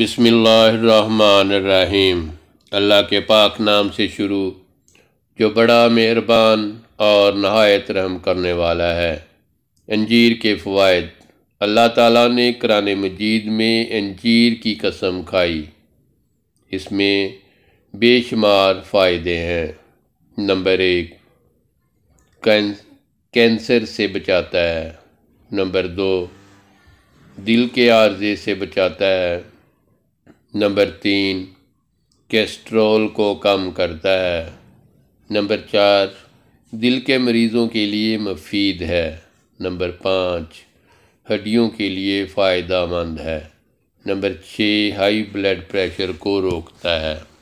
बिसमीम अल्लाह के पाक नाम से शुरू जो बड़ा मेहरबान और नहायत रहम करने वाला है अंजीर के फ़वाद अल्लाह ताला ने कुरान मजीद में अंजीर की कसम खाई इसमें बेशुमार फ़ायदे हैं नंबर एक कैं कैंसर से बचाता है नंबर दो दिल के आर्जे से बचाता है नंबर तीन कैस्ट्रोल को कम करता है नंबर चार दिल के मरीज़ों के लिए मफीद है नंबर पाँच हड्डियों के लिए फ़ायदा मंद है नंबर छः हाई ब्लड प्रेशर को रोकता है